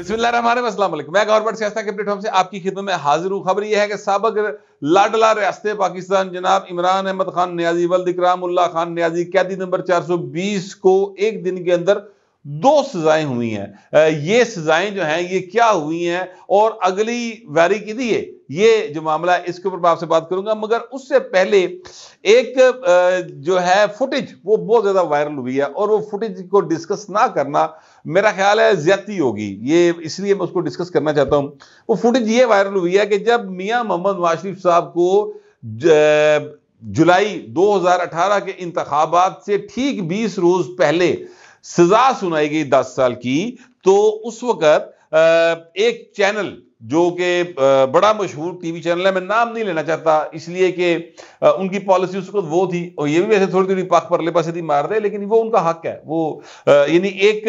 बिस्मिल्लाम मैं गवर्नमेंट सियासत के प्लेटफॉर्म से आपकी खिदमत में हाजिर हूँ खबर यह है कि सबक लाडला रियासत पाकिस्तान जनाब इमरान अहमद खान न्याजी वल्द इकराम खान न्याजी कैदी नंबर चार सौ बीस को एक दिन के अंदर दो सजाएं हुई हैं ये सजाएं जो हैं ये क्या हुई हैं और अगली वारी की दी है ये जो मामला है इसके ऊपर मैं आपसे बात करूंगा मगर उससे पहले एक जो है फुटेज वो बहुत ज़्यादा वायरल हुई है और वो फुटेज को डिस्कस ना करना मेरा ख्याल है ज्यादती होगी ये इसलिए मैं उसको डिस्कस करना चाहता हूं वो फुटेज ये वायरल हुई है कि जब मियाँ मोहम्मद नवाज साहब को जुलाई दो के इंतबात से ठीक बीस रोज़ पहले सजा सुनाई गई दस साल की तो उस वक्त एक चैनल जो कि बड़ा मशहूर टीवी चैनल है मैं नाम नहीं लेना चाहता इसलिए कि उनकी पॉलिसी उस वक्त वो थी और ये भी वैसे थोड़ी थोड़ी पाक परले पास थी मार रहे लेकिन वो उनका हक है वो यानी एक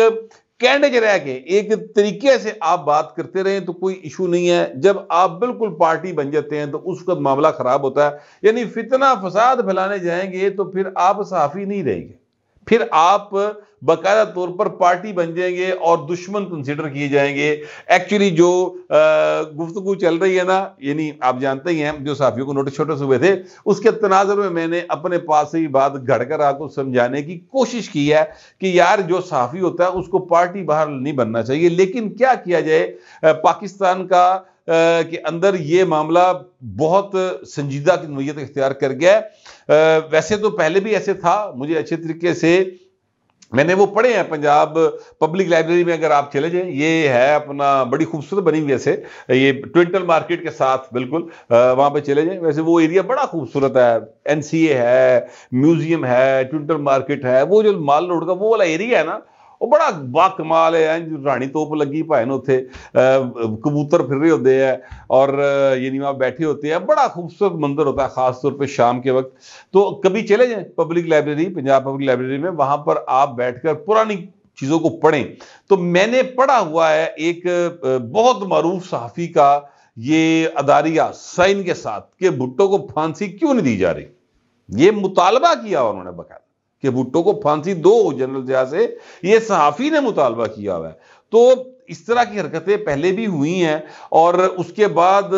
कहने के रह के एक तरीके से आप बात करते रहे तो कोई इशू नहीं है जब आप बिल्कुल पार्टी बन जाते हैं तो उस वक्त मामला खराब होता है यानी फितना फसाद फैलाने जाएंगे तो फिर आप सहाफ़ी नहीं रहेंगे फिर आप बकायदा तौर पर पार्टी बन जाएंगे और दुश्मन कंसिडर किए जाएंगे एक्चुअली जो गुफ्तगु चल रही है ना यानी आप जानते ही हैं जो साफियों को नोटिस छोटे हुए थे उसके तनाजर में मैंने अपने पास से ही बात घड़कर आपको समझाने की कोशिश की है कि यार जो साफी होता है उसको पार्टी बाहर नहीं बनना चाहिए लेकिन क्या किया जाए पाकिस्तान का के अंदर ये मामला बहुत संजीदा की नोयत इख्तियार कर गया है वैसे तो पहले भी ऐसे था मुझे अच्छे तरीके से मैंने वो पढ़े हैं पंजाब पब्लिक लाइब्रेरी में अगर आप चले जाएं ये है अपना बड़ी खूबसूरत बनी हुई ऐसे ये ट्विंटल मार्केट के साथ बिल्कुल वहाँ पे चले जाएं वैसे वो एरिया बड़ा खूबसूरत है एनसीए है म्यूजियम है ट्विंटल मार्केट है वो जो माल रोड का वो वाला एरिया है ना बड़ा बा कमाल है ਇੰਜ राणी तोप लगी भैन ਉੱਥੇ कबूतर फिर रहे होते हैं और ये वहाँ बैठे होते हैं बड़ा खूबसूरत मंदिर होता है ख़ास तौर पर शाम के वक्त तो कभी चले जाए public library Punjab public library में वहाँ पर आप बैठकर पुरानी चीज़ों को पढ़ें तो मैंने पढ़ा हुआ है एक बहुत मरूफ सहाफ़ी का ये अदारिया साइन के साथ कि भुट्टो को फांसी क्यों नहीं दी जा रही ये मुतालबा किया उन्होंने बकायदा कि भुट्टो को फांसी दो जनरल जया से ये सहाफ़ी ने मुतालबा किया हुआ है तो इस तरह की हरकतें पहले भी हुई हैं और उसके बाद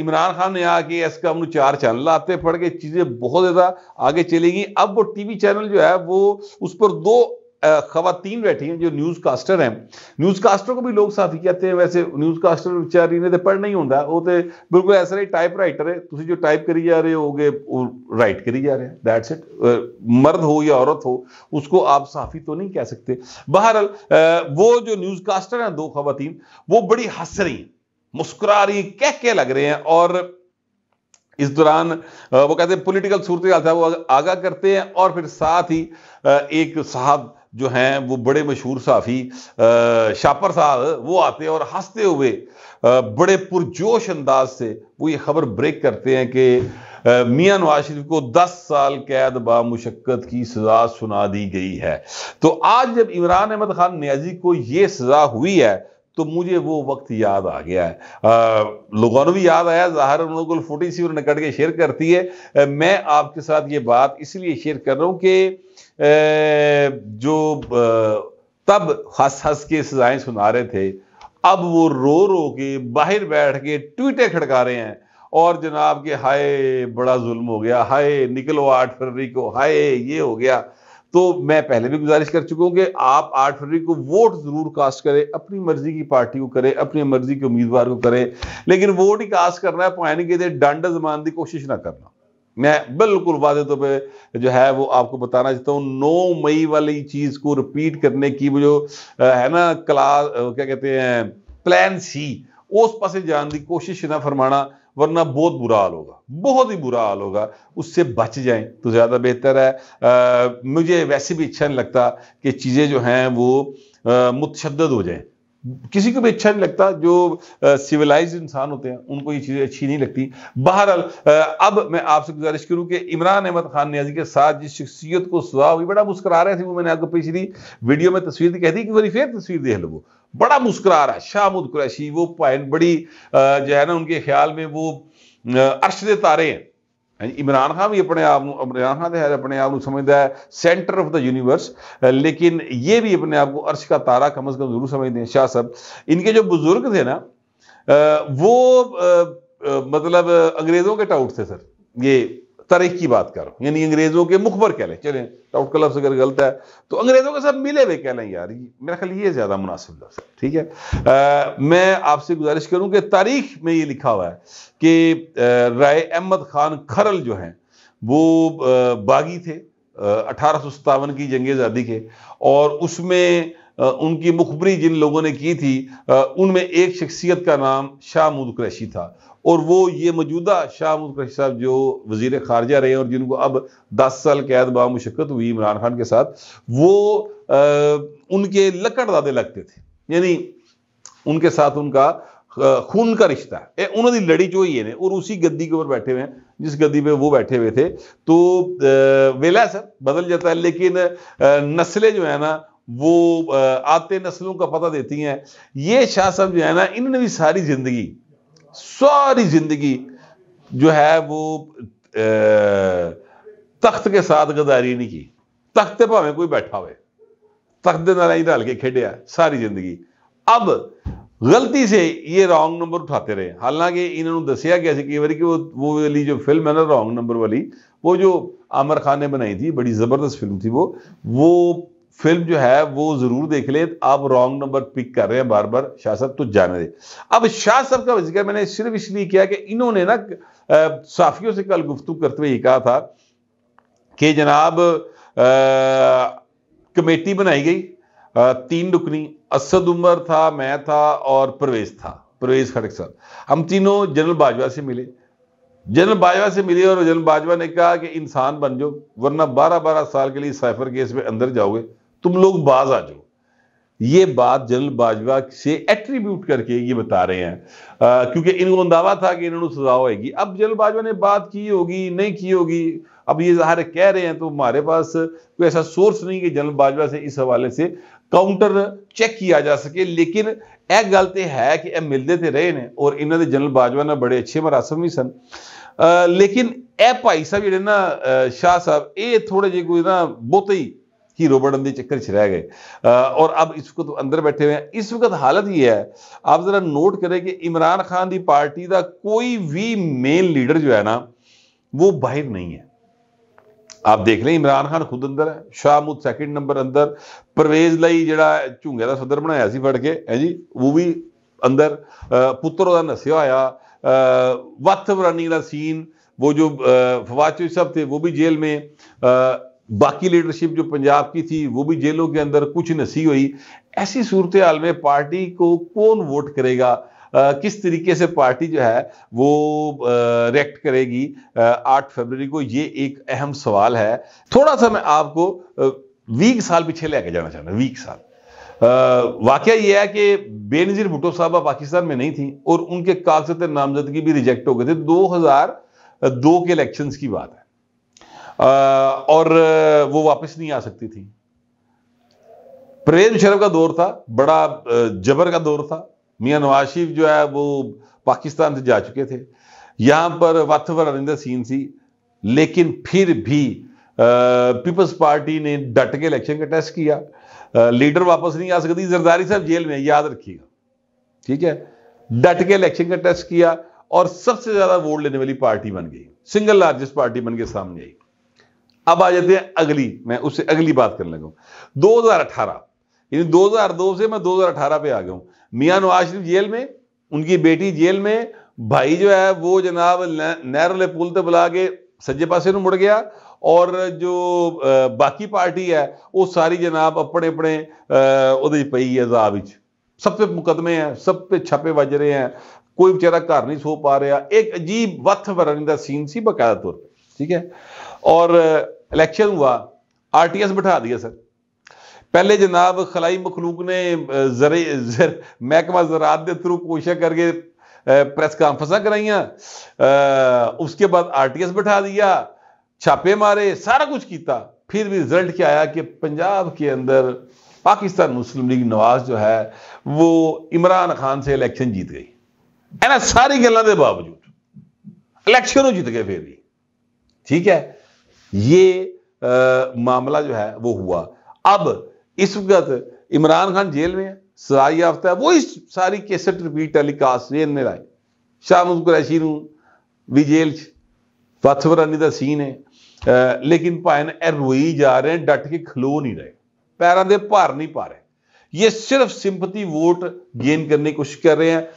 इमरान खान ने आके एस का हम चार चैनल आते पड़ के चीज़ें बहुत ज़्यादा आगे चलेगी अब वो टीवी चैनल जो है वो उस पर दो खातन बैठी हैं जो न्यूज़ कास्टर हैं न्यूज़ कास्टर को भी लोग साथी कहते हैं वैसे न्यूज़ कास्टर बेचारी ने तो पढ़ना ही होंगे वो तो बिल्कुल ऐसा ही टाइप राइटर है तुम जो टाइप करी जा रहे होगे वो राइट करी जा रहे हैं दैट्स इट मर्द हो या औरत हो उसको आप साफी तो नहीं कह सकते बहरहाल वो जो न्यूज़ कास्टर हैं दो खातन वो बड़ी हंस रही हैं मुस्कुरा रही हैं कह के लग रहे हैं और इस दौरान वो कहते हैं पोलिटिकल सूरत हाल था वो आगा करते हैं और फिर साथ ही एक साहब जो हैं वो बड़े मशहूर साफ़ी शापर साहब वो आते हैं और हंसते हुए बड़े पुरजोश अंदाज से वो ये खबर ब्रेक करते हैं कि मियाँ नवाज शरीफ को 10 साल कैद मुशक्कत की सज़ा सुना दी गई है तो आज जब इमरान अहमद खान न्याजी को ये सज़ा हुई है तो मुझे वो वक्त याद आ गया है लोगों ने भी याद आया ज़ाहिर उन लोगों को फोटी सी और निकट के शेयर करती है आ, मैं आपके साथ ये बात इसलिए शेयर कर रहा हूँ कि जो तब हंस हंस के सजाएं सुना रहे थे अब वो रो रो के बाहर बैठ के ट्वीटें खड़का रहे हैं और जनाब के हाय बड़ा जुल्म हो गया हाय निकलो आठ फरवरी को हाय ये हो गया तो मैं पहले भी गुजारिश कर चुका हूँ कि आप आठ फरवरी को वोट जरूर कास्ट करें अपनी मर्जी की पार्टी को करें अपनी मर्जी के उम्मीदवार को करें लेकिन वोट ही कास्ट करना है पॉइंट के डंड जमान की कोशिश ना करना मैं बिल्कुल वादे तौर पे जो है वो आपको बताना चाहता हूँ नौ मई वाली चीज़ को रिपीट करने की वो जो है ना क्लास क्या कहते हैं प्लान सी उस पास जाने की कोशिश ना फरमाना वरना बहुत बुरा हाल होगा बहुत ही बुरा हाल होगा उससे बच जाएं तो ज़्यादा बेहतर है आ, मुझे वैसे भी अच्छा नहीं लगता कि चीज़ें जो हैं वो मुतशद हो जाएं किसी को भी अच्छा नहीं लगता जो सिविलाइज इंसान होते हैं उनको ये चीज़ें अच्छी नहीं लगती बहरहाल अब मैं आपसे गुजारिश करूं कि इमरान अहमद खान न्याजी के साथ जिस शख्सियत को सुहा हुई बड़ा मुस्करा रहे थे वो मैंने आपको पिछली वीडियो में तस्वीर कह दी कि फिर तस्वीर देख लो वो बड़ा मुस्करा रहा है शाहमुद कुरैशी वो पैन बड़ी जो है ना उनके ख्याल में वो अर्शद तारे हैं इमरान खान भी अपने आप इमरान खान है अपने आप को समझता है सेंटर ऑफ द यूनिवर्स लेकिन ये भी अपने आप को अर्श का तारा कम अज कम जरूर समझते हैं शाह साहब इनके जो बुजुर्ग थे ना वो मतलब अंग्रेजों के टाउट थे सर ये तरीक की बात करो यानी अंग्रेजों के मुखबर कह लें चले डाउट का लफ्ज अगर गलत है तो अंग्रेजों के साथ मिले हुए कह लें यार मेरा ख्याल ये ज्यादा मुनासिब लफ्ज है ठीक है आ, मैं आपसे गुजारिश करूं कि तारीख में ये लिखा हुआ है कि राय अहमद खान खरल जो हैं वो बागी थे अठारह की जंग आज़ादी के और उसमें उनकी मुखबरी जिन लोगों ने की थी उनमें एक शख्सियत का नाम शाह महमूद कुरैशी था और वो ये मौजूदा शाह महमूद कुरैशी साहब जो वजीर खारजा रहे और जिनको अब दस साल कैद मुशक्कत हुई इमरान खान के साथ वो आ, उनके लकड़ दादे लगते थे यानी उनके साथ उनका खून का रिश्ता है उन्होंने लड़ी जो ही है और उसी गद्दी के ऊपर बैठे हुए हैं जिस गद्दी पे वो बैठे हुए थे तो वेला सर बदल जाता है लेकिन नस्लें जो है ना वो आते नस्लों का पता देती हैं ये शाह साहब जो है ना इन्होंने भी सारी ज़िंदगी सारी ज़िंदगी जो है वो तख्त के साथ गदारी नहीं की तख्त ਤੇ कोई बैठा ਬੈਠਾ तख्त ਤਖਤ ਦੇ ਨਾਲ ਹੀ ਰਲ ਕੇ ਖੇਡਿਆ ਸਾਰੀ गलती से ये रॉन्ग नंबर उठाते रहे हालांकि इन्होंने दसिया गया कई बार कि वो वो वाली जो फिल्म है ना रोंग नंबर वाली वो जो आमिर खान ने बनाई थी बड़ी ज़बरदस्त फिल्म थी वो वो फिल्म जो है वो जरूर देख ले आप रॉन्ग नंबर पिक कर रहे हैं बार बार शाह साहब तो जाने दे अब शाह साहब का जिक्र मैंने सिर्फ इसलिए किया कि इन्होंने ना साफियों से कल गुफ्तु करते हुए ये कहा था कि जनाब कमेटी बनाई गई आ, तीन रुकनी असद उमर था मैं था और प्रवेश था प्रवेश खड़क साहब हम तीनों जनरल बाजवा से मिले जनरल बाजवा से मिले और जनरल बाजवा ने कहा कि इंसान बन जाओ वरना बारह बारह साल के लिए साइफर केस में अंदर जाओगे तुम लोग बाज आ जाओ ये बात जनरल बाजवा से एट्रीब्यूट करके ये बता रहे हैं क्योंकि इनको दावा था कि इन्होंने सजा होगी अब जनरल बाजवा ने बात की होगी नहीं की होगी अब ये जहा कह रहे हैं तो हमारे पास कोई ऐसा सोर्स नहीं कि जनरल बाजवा से इस हवाले से काउंटर चेक किया जा सके लेकिन यह गल तो है कि यह मिलते तो रहे ने और इन्होंने जनरल बाजवा ने बड़े अच्छे मरासम भी सन लेकिन यह भाई साहब जो ना शाह साहब ये थोड़े जे कोई ना बहुत ही ही रोबर्ट अंधे चक्कर छिरा गए और अब इस वक्त अंदर बैठे हुए हैं इस वक्त हालत ये है आप ज़रा नोट करें कि इमरान खान की पार्टी का कोई भी मेन लीडर जो है ना वो बाहर नहीं है आप देख लें इमरान खान खुद अंदर है शाहमुद सैकंड नंबर अंदर परवेज ਲਈ ਜਿਹੜਾ ਝੁੰਗੇ ਦਾ ਸਦਰ ਬਣਾਇਆ ਸੀ ਫੜ ਕੇ ਹੈ ਜੀ ਉਹ ਵੀ ਅੰਦਰ ਪੁੱਤਰ ਉਹਦਾ ਨਸਿਆ ਹੋਇਆ ਵਤਵਰਾਨੀ ਦਾ वो जो फवाद चौधरी साहब थे वो भी जेल में बाकी लीडरशिप जो पंजाब की थी वो भी जेलों के अंदर कुछ नसी हुई ऐसी सूरत हाल में पार्टी को कौन वोट करेगा आ, किस तरीके से पार्टी जो है वो रिएक्ट करेगी आठ फरवरी को ये एक अहम सवाल है थोड़ा सा मैं आपको वीक साल पीछे लेके जाना चाहता हूँ वीक साल वाक़ ये है कि बेनज़ीर भुट्टो साहबा पाकिस्तान में नहीं थी और उनके कागजत नामजदगी भी रिजेक्ट हो गए थे दो के इलेक्शन की बात है और वो वापस नहीं आ सकती थी प्रेम शर्म का दौर था बड़ा जबर का दौर था मियां नवाज शरीफ जो है वो पाकिस्तान से जा चुके थे यहां पर वाथवर अरिंदर सीन थी लेकिन फिर भी पीपल्स पार्टी ने डट के इलेक्शन का टेस्ट किया आ, लीडर वापस नहीं आ सकती जरदारी साहब जेल में याद रखिएगा ठीक है डट के इलेक्शन का टेस्ट किया और सबसे ज्यादा वोट लेने वाली पार्टी बन गई सिंगल लार्जेस्ट पार्टी बन के सामने आई अब आ जाते हैं अगली मैं उससे अगली बात करने लगा दो हजार अठारह यानी दो हज़ार दो से मैं दो हज़ार अठारह पे आ गया हूँ मियाँ नवाज शरीफ जेल में उनकी बेटी जेल में भाई जो है वो जनाब नहर वाले पुल तो बुला के सज्जे पासे मुड़ गया और जो बाकी पार्टी है वो सारी जनाब अपने अपने ਉਹਦੇ है ਹੈ ਜ਼ਾਬ ਵਿੱਚ ਸਭ ਤੇ ਮੁਕਦਮੇ ਹੈ ਸਭ ਤੇ ਛਾਪੇ ਵੱਜ ਰਹੇ ਹੈ ਕੋਈ ਵਿਚਾਰਾ ਘਰ ਨਹੀਂ ਸੋ ਪਾ ਰਿਹਾ ਇੱਕ ਅਜੀਬ ਵਥ ਵਰਨ ਦਾ ਸੀਨ ਸੀ ਬਕਾਇਦਾ ਤੌਰ ਤੇ ਠੀਕ इलेक्शन हुआ आरटीएस बिठा दिया सर पहले जनाब खलाई मखलूक ने जरे जर, महकमा ज़रात के थ्रू कोशिश करके प्रेस कॉन्फ्रेंसा कराइया उसके बाद आरटीएस बिठा दिया छापे मारे सारा कुछ किया फिर भी रिजल्ट क्या आया कि पंजाब के अंदर पाकिस्तान मुस्लिम लीग नवाज जो है वो इमरान खान से इलेक्शन जीत गई है ना सारी गलों के बावजूद इलेक्शन जीत गए फिर भी ठीक है ये आ, मामला जो है वो हुआ अब इस वक्त इमरान खान जेल में है सजाई याफ्ता है वो इस सारी केसट रिपीट टेलीकास्ट जेल में लाए शाह मुद कुरैशी भी जेल पथवरानी का सीन है आ, लेकिन भाई ने रोई जा रहे हैं डट के खलो नहीं रहे पैरों के भार नहीं पा रहे ये सिर्फ सिंपति वोट गेन करने की कोशिश कर रहे हैं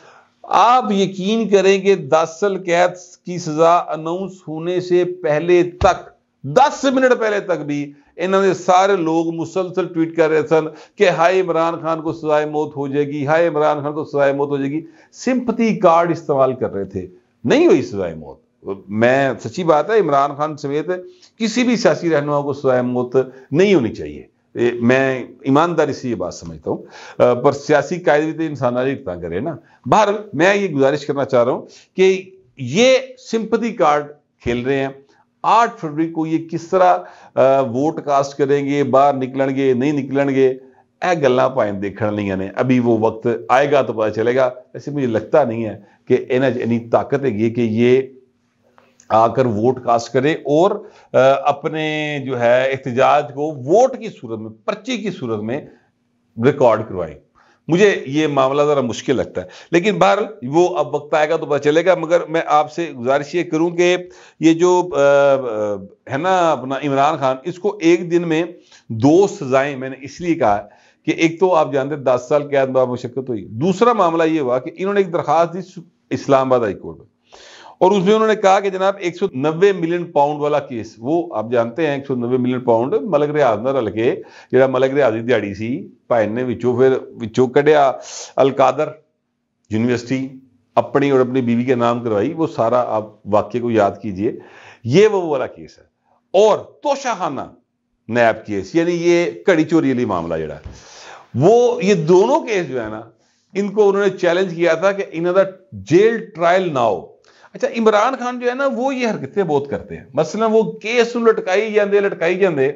आप यकीन करें कि दस साल कैद की सजा अनाउंस होने से पहले तक दस मिनट पहले तक भी इन्होंने सारे लोग मुसलसल ट्वीट कर रहे सन कि हाय इमरान खान को सजाए मौत हो जाएगी हाय इमरान खान को सजाए मौत हो जाएगी सिंपति कार्ड इस्तेमाल कर रहे थे नहीं हुई सजाए मौत मैं सच्ची बात है इमरान खान समेत किसी भी सियासी रहनुमा को सजाए मौत नहीं होनी चाहिए मैं ईमानदारी से ये बात समझता हूँ पर सियासी कायदे भी तो इंसान इतना करे ना बहर मैं ये गुजारिश करना चाह रहा हूँ कि ये सिंपति कार्ड खेल रहे हैं आठ फरवरी को ये किस तरह वोट कास्ट करेंगे बाहर निकलणगे नहीं निकलणगे ਇਹ गल ਭਾਵੇਂ देखने ਲਈਆਂ ਨੇ ਅਭੀ ਉਹ ਵਕਤ ਆਏਗਾ ਤਾਂ ਪਤਾ ਚਲੇਗਾ ਐਸੇ ਮੈਨੂੰ ਲੱਗਦਾ ਨਹੀਂ ਹੈ है ਇਹਨਾਂ 'ਚ ਇਨੀ ਤਾਕਤ ਹੈਗੀ ਕਿ आकर वोट कास्ट करे और अपने जो है एहतजाज को वोट की सूरत में पर्ची की सूरत में रिकॉर्ड करवाएं मुझे ये मामला ज़रा मुश्किल लगता है लेकिन बहर वो अब वक्त आएगा तो पता चलेगा मगर मैं आपसे गुजारिश ये करूँ कि ये जो आ, है ना अपना इमरान खान इसको एक दिन में दो सजाएं मैंने इसलिए कहा कि एक तो आप जानते दस साल कैद मुशक्कत हुई दूसरा मामला ये हुआ कि इन्होंने एक दरख्वास्त दी इस्लामाबाद हाईकोर्ट में और उसमें उन्होंने कहा कि जनाब 190 मिलियन पाउंड वाला केस वो आप जानते हैं 190 मिलियन पाउंड ਮਲਕ रियाज ਨਾਲ रल के जरा ਮਲਕ रियाज की दिहाड़ी सी भाई ने विचो फिर विचो कढ़िया अलकादर यूनिवर्सिटी अपनी और अपनी बीवी के नाम करवाई वो सारा आप वाक्य को याद कीजिए ये वो वाला केस है और तोशाहाना नैब केस यानी ये कड़ी चोरी वाली मामला जरा वो ये दोनों केस जो है ना इनको उन्होंने चैलेंज किया था कि इन जेल ट्रायल ना हो अच्छा इमरान खान जो है ना वो ये हरकतें बहुत करते हैं मसलन वो केस लटकाई जाते लटकाई जाते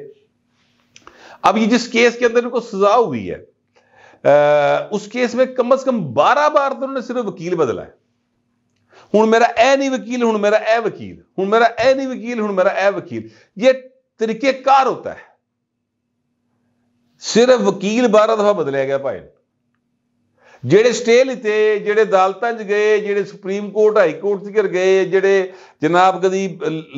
अब ये जिस केस के अंदर उनको सजा हुई है आ, उस केस में कम अज कम बारह बार तो उन्होंने सिर्फ वकील बदला है हूँ मेरा ए नहीं वकील हूँ मेरा ए वकील हूँ मेरा ए नहीं वकील हूँ मेरा ए वकील ये तरीकेकार होता है सिर्फ वकील बारह दफा बदलिया गया भाई ਜਿਹੜੇ ਸਟੇ ਲਿੱਤੇ ਜਿਹੜੇ ਅਦਾਲਤਾਂ 'ਚ ਗਏ ਜਿਹੜੇ ਸੁਪਰੀਮ ਕੋਰਟ ਹਾਈ ਕੋਰਟ ਤੱਕ ਗਏ ਜਿਹੜੇ ਜਨਾਬ ਕਦੀ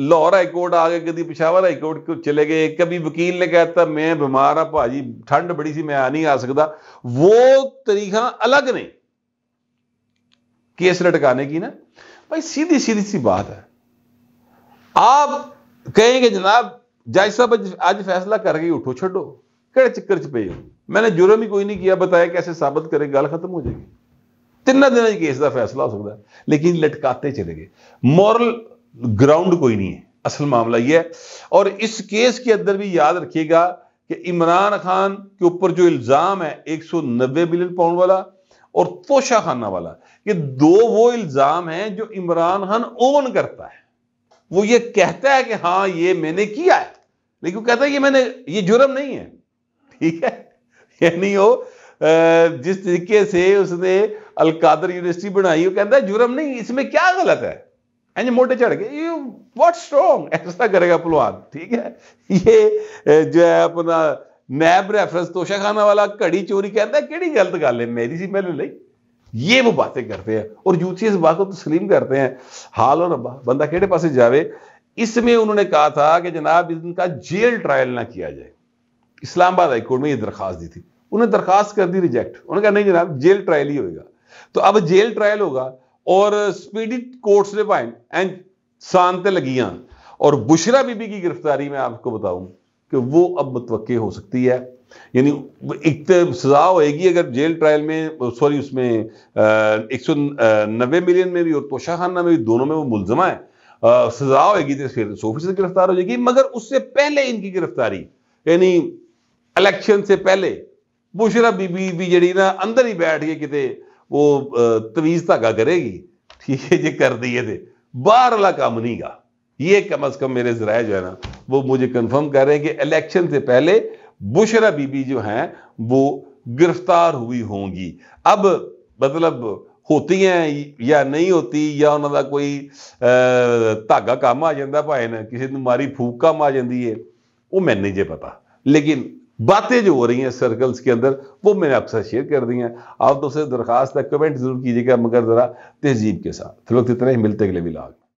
ਲਾਹੌਰ ਹਾਈ ਕੋਰਟ ਆ ਗਏ ਕਦੀ ਪਸ਼ਾਵਰ ਹਾਈ ਕੋਰਟ ਕੋ ਚਲੇ ਗਏ ਕਦੀ ਵਕੀਲ ਨੇ ਕਹਿਤਾ ਮੈਂ ਬਿਮਾਰ ਆ ਭਾਜੀ ਠੰਡ ਬੜੀ ਸੀ ਮੈਂ ਆ ਨਹੀਂ ਆ ਸਕਦਾ ਉਹ ਤਰੀਖਾਂ ਅਲੱਗ ਨੇ केस लटकाने की ना भाई सीधी सीधी सी बात है आप कहेंगे जनाब जज साहब आज फैसला करके उठो छोड़ो कि चक्कर च पे हो मैंने जुर्म ही कोई नहीं किया बताया कैसे साबित करें गल खत्म हो जाएगी तिना दिन केस का फैसला हो सकता है लेकिन लटकाते चले गए मॉरल ग्राउंड कोई नहीं है असल मामला यह है और इस केस के अंदर भी याद रखिएगा कि इमरान खान के ऊपर जो इल्ज़ाम है 190 बिलियन पाउंड वाला और तोशा खाना वाला ये दो वो इल्ज़ाम हैं जो इमरान खान ओन करता है वो ये कहता है कि हाँ ये मैंने किया है लेकिन कहता है ये मैंने ये जुर्म नहीं है ठीक है यानी वो जिस तरीके से उसने अलकादर यूनिवर्सिटी बनाई वो कहता है जुर्म नहीं इसमें क्या गलत है एंज मोटे चढ़ गए यू वॉट स्ट्रॉन्ग ऐसा करेगा पुलवान ठीक है ये जो है अपना नैब रेफरेंस तोशा खाना वाला घड़ी चोरी कहता है कि गलत गल है मेरी सी मैंने नहीं ये वो बातें करते हैं और जूती इस बात को तस्लीम करते हैं हाल और अब्बा बंदा केड़े पास जावे इसमें उन्होंने कहा था कि जनाब इनका जेल ट्रायल ना किया जाए इस्लामाबाद हाईकोर्ट में ये दरखास्त दी थी उन्हें दरखास्त कर दी रिजेक्ट उन्होंने कहा नहीं जनाब जेल ट्रायल ही होगा तो अब जेल ट्रायल होगा और स्पीडी कोर्ट्स ने पाए एंड शांत लगियां और बुशरा बीबी की गिरफ्तारी में आपको बताऊं कि वो अब मुतव हो सकती है यानी एक तो सजा होएगी अगर जेल ट्रायल में सॉरी उसमें एक सौ नब्बे मिलियन में भी और तोशाखाना में भी दोनों में वो मुलजमा है सजा होएगी तो फिर सौ फीसद गिरफ्तार हो जाएगी मगर उससे पहले इनकी गिरफ्तारी यानी इलेक्शन से पहले ਬੁਸ਼ਰਾ बीबी भी जी ना अंदर ही बैठ के ਕਿਤੇ वो तवीज धागा करेगी ठीक है जी कर दी है बाहर वाला काम नहीं गा ये कम अज कम मेरे जराए जो है ना वो मुझे कन्फर्म कर रहे हैं कि इलेक्शन से पहले बुशरा बीबी जो हैं वो गिरफ्तार हुई होंगी अब मतलब होती हैं या नहीं होती या उन्होंने कोई धागा काम आ जाता भाएं ना किसी मारी फूक काम आ जाती है वो मैं नहीं जे पता लेकिन बातें जो हो रही हैं सर्कल्स के अंदर वो मैंने आपसे शेयर कर दी हैं आप तो उसे दरखास्त है कमेंट जरूर कीजिएगा मगर ज़रा तहजीब के साथ फिलहाल तो इतना ही मिलते अगले विलाग